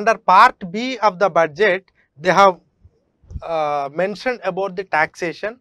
under part B of the budget, they have uh, mentioned about the taxation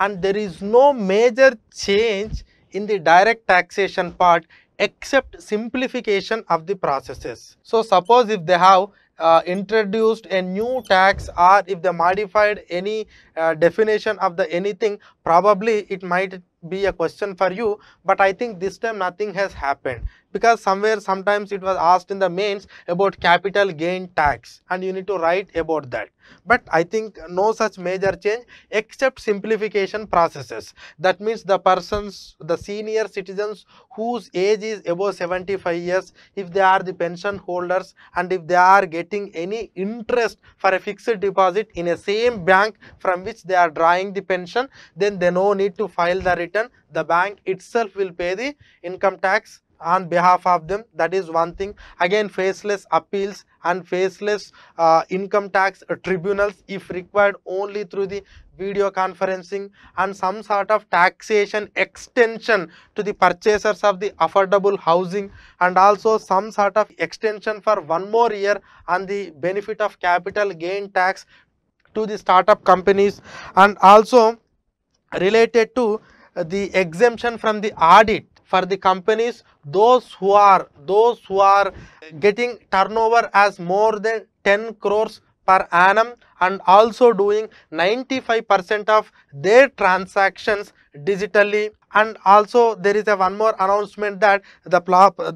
and there is no major change in the direct taxation part except simplification of the processes. So, suppose if they have uh, introduced a new tax or if they modified any uh, definition of the anything, probably it might be a question for you but i think this time nothing has happened because somewhere sometimes it was asked in the mains about capital gain tax and you need to write about that but i think no such major change except simplification processes that means the persons the senior citizens whose age is above 75 years if they are the pension holders and if they are getting any interest for a fixed deposit in a same bank from which they are drawing the pension then they no need to file the the bank itself will pay the income tax on behalf of them that is one thing again faceless appeals and faceless uh, income tax tribunals if required only through the video conferencing and some sort of taxation extension to the purchasers of the affordable housing and also some sort of extension for one more year on the benefit of capital gain tax to the startup companies and also related to the exemption from the audit for the companies those who are those who are getting turnover as more than 10 crores per annum and also doing 95% of their transactions digitally and also there is a one more announcement that the,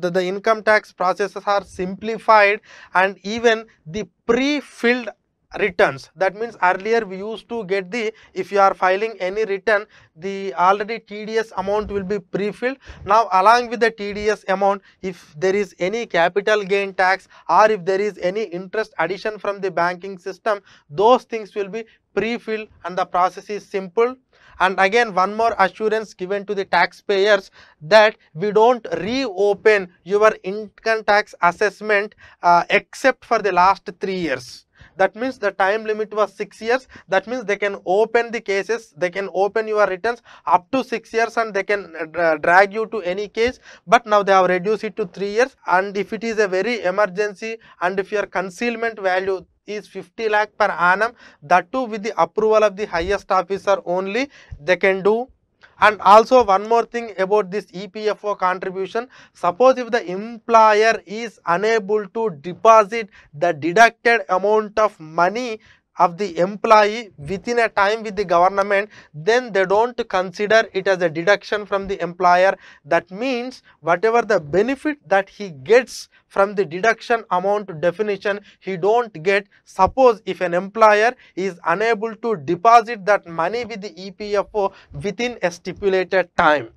the, the income tax processes are simplified and even the pre-filled returns that means earlier we used to get the if you are filing any return the already TDS amount will be pre-filled now along with the TDS amount if there is any capital gain tax or if there is any interest addition from the banking system those things will be pre-filled and the process is simple and again one more assurance given to the taxpayers that we don't reopen your income tax assessment uh, except for the last three years that means the time limit was 6 years that means they can open the cases they can open your returns up to 6 years and they can uh, drag you to any case but now they have reduced it to 3 years and if it is a very emergency and if your concealment value is 50 lakh per annum that too with the approval of the highest officer only they can do and also one more thing about this EPFO contribution, suppose if the employer is unable to deposit the deducted amount of money of the employee within a time with the government then they don't consider it as a deduction from the employer that means whatever the benefit that he gets from the deduction amount definition he don't get suppose if an employer is unable to deposit that money with the EPFO within a stipulated time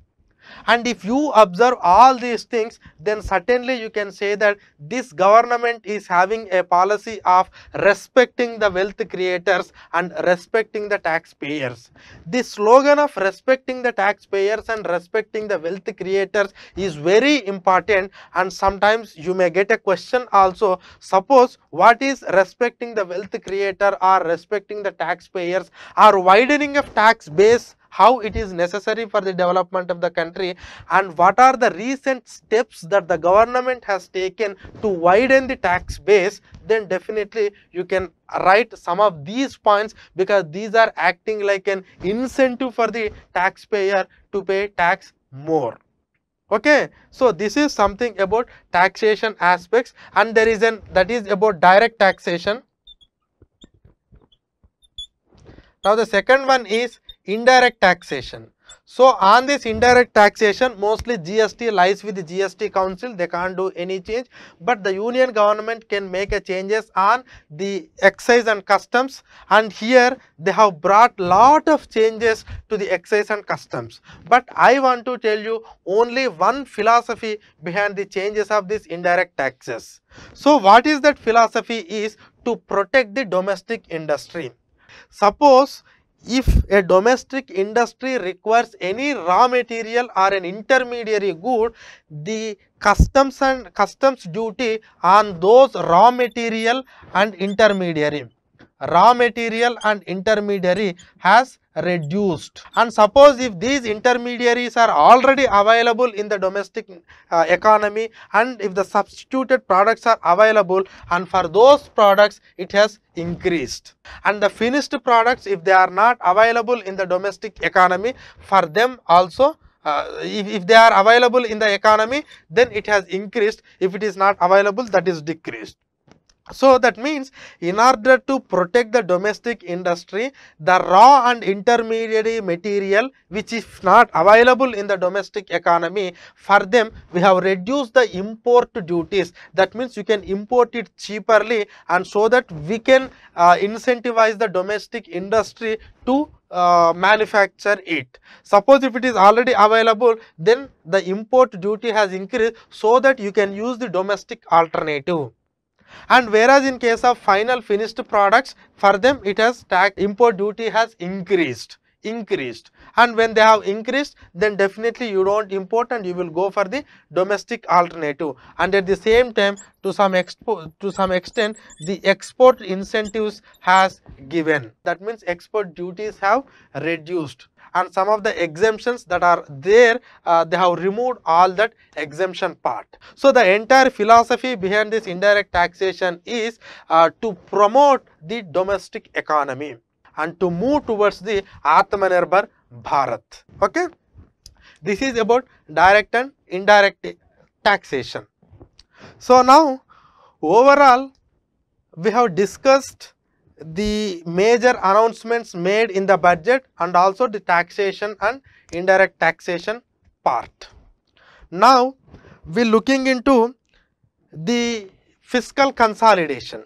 and if you observe all these things, then certainly you can say that this government is having a policy of respecting the wealth creators and respecting the taxpayers. This slogan of respecting the taxpayers and respecting the wealth creators is very important and sometimes you may get a question also. Suppose what is respecting the wealth creator or respecting the taxpayers or widening of tax base how it is necessary for the development of the country and what are the recent steps that the government has taken to widen the tax base then definitely you can write some of these points because these are acting like an incentive for the taxpayer to pay tax more okay so this is something about taxation aspects and there is an that is about direct taxation now the second one is indirect taxation. So on this indirect taxation, mostly GST lies with the GST Council. They can't do any change, but the union government can make a changes on the excise and customs. And here they have brought lot of changes to the excise and customs. But I want to tell you only one philosophy behind the changes of this indirect taxes. So what is that philosophy is to protect the domestic industry. Suppose if a domestic industry requires any raw material or an intermediary good, the customs and customs duty on those raw material and intermediary, raw material and intermediary has reduced and suppose if these intermediaries are already available in the domestic uh, economy and if the substituted products are available and for those products it has increased and the finished products if they are not available in the domestic economy for them also uh, if, if, they are available in the economy then it has increased if it is not available that is decreased so that means in order to protect the domestic industry, the raw and intermediary material which is not available in the domestic economy, for them we have reduced the import duties. That means you can import it cheaperly and so that we can uh, incentivize the domestic industry to uh, manufacture it. Suppose if it is already available, then the import duty has increased so that you can use the domestic alternative and whereas in case of final finished products for them it has import duty has increased increased and when they have increased then definitely you don't import and you will go for the domestic alternative and at the same time to some expo to some extent the export incentives has given that means export duties have reduced and some of the exemptions that are there uh, they have removed all that exemption part. So the entire philosophy behind this indirect taxation is uh, to promote the domestic economy and to move towards the Atmanirbhar Bharat. Okay. This is about direct and indirect taxation. So now overall we have discussed the major announcements made in the budget and also the taxation and indirect taxation part. Now we are looking into the fiscal consolidation.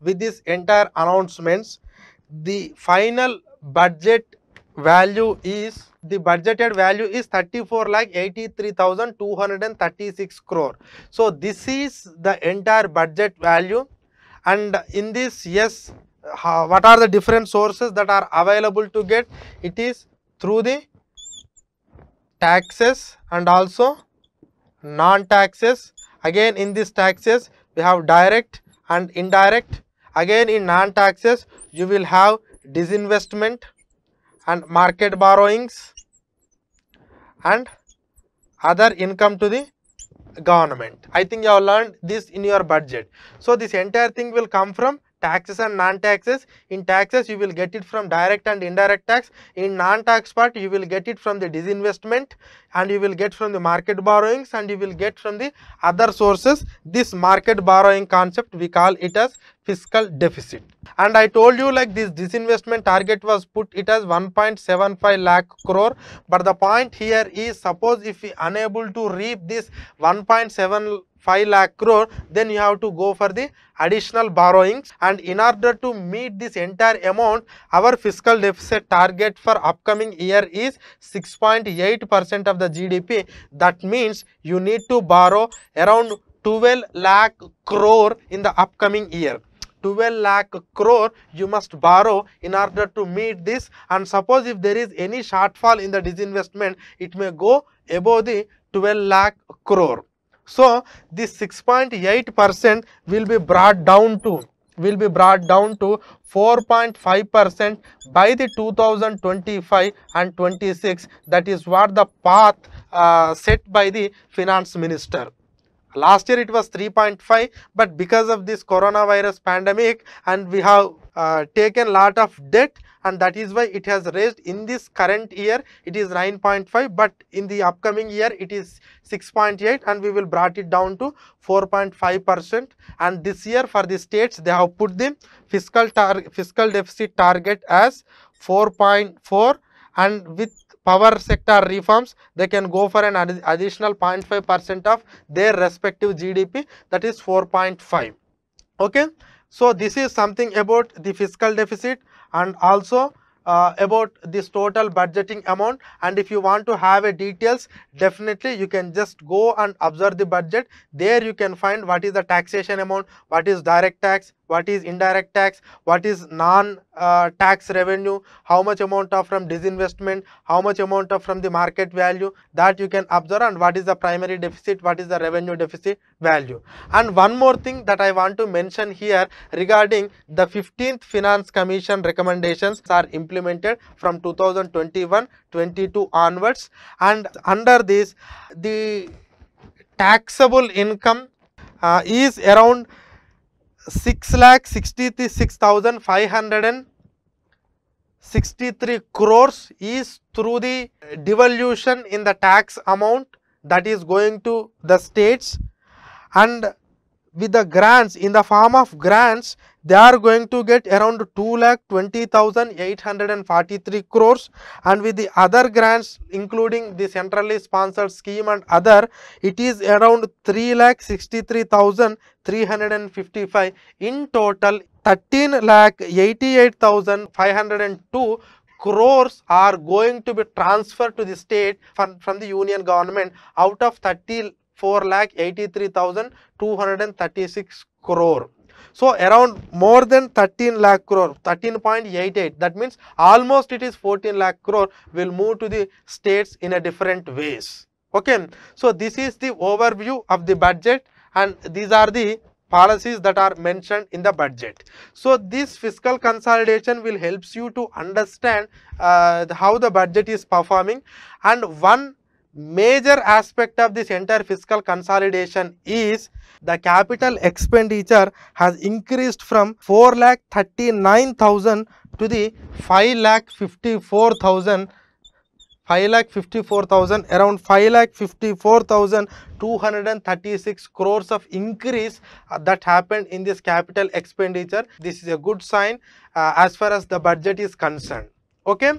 with this entire announcements, the final budget value is the budgeted value is 34 lakh 83236 crore so this is the entire budget value and in this yes what are the different sources that are available to get it is through the taxes and also non taxes again in this taxes we have direct and indirect Again in non-taxes you will have disinvestment and market borrowings and other income to the government. I think you have learned this in your budget. So this entire thing will come from taxes and non-taxes. In taxes you will get it from direct and indirect tax. In non-tax part you will get it from the disinvestment and you will get from the market borrowings and you will get from the other sources. This market borrowing concept we call it as fiscal deficit. And I told you like this disinvestment target was put it as 1.75 lakh crore. But the point here is suppose if we unable to reap this one point seven five lakh crore then you have to go for the additional borrowings and in order to meet this entire amount our fiscal deficit target for upcoming year is 6.8 percent of the GDP that means you need to borrow around 12 lakh crore in the upcoming year 12 lakh crore you must borrow in order to meet this and suppose if there is any shortfall in the disinvestment it may go above the 12 lakh crore. So, this 6.8 percent will be brought down to will be brought down to 4.5 percent by the 2025 and 26 that is what the path uh, set by the finance minister. Last year it was 3.5 but because of this coronavirus pandemic and we have uh, taken lot of debt and that is why it has raised in this current year it is 9.5 but in the upcoming year it is 6.8 and we will brought it down to 4.5 percent and this year for the states they have put the fiscal fiscal deficit target as 4.4 and with power sector reforms, they can go for an additional 0.5% of their respective GDP that is 4.5. Okay. So, this is something about the fiscal deficit and also uh, about this total budgeting amount and if you want to have a details definitely you can just go and observe the budget there you can find what is the taxation amount what is direct tax what is indirect tax, what is non-tax uh, revenue, how much amount of from disinvestment, how much amount of from the market value that you can observe and what is the primary deficit, what is the revenue deficit value. And one more thing that I want to mention here regarding the 15th Finance Commission recommendations are implemented from 2021-22 onwards and under this the taxable income uh, is around six lakh 63 crores is through the devolution in the tax amount that is going to the states and with the grants in the form of grants they are going to get around 2 lakh 20,843 crores and with the other grants including the centrally sponsored scheme and other it is around 3 lakh 63,355 in total 13 lakh 88,502 crores are going to be transferred to the state from, from the union government out of 30 4 lakh 83,236 crore. So around more than 13 lakh crore, 13.88. That means almost it is 14 lakh crore will move to the states in a different ways. Okay. So this is the overview of the budget and these are the policies that are mentioned in the budget. So this fiscal consolidation will helps you to understand uh, how the budget is performing and one major aspect of this entire fiscal consolidation is the capital expenditure has increased from 4 lakh 39,000 to the 5 lakh 54,000 5 lakh 54,000 around 5 lakh 54,236 crores of increase uh, that happened in this capital expenditure. This is a good sign uh, as far as the budget is concerned. Okay.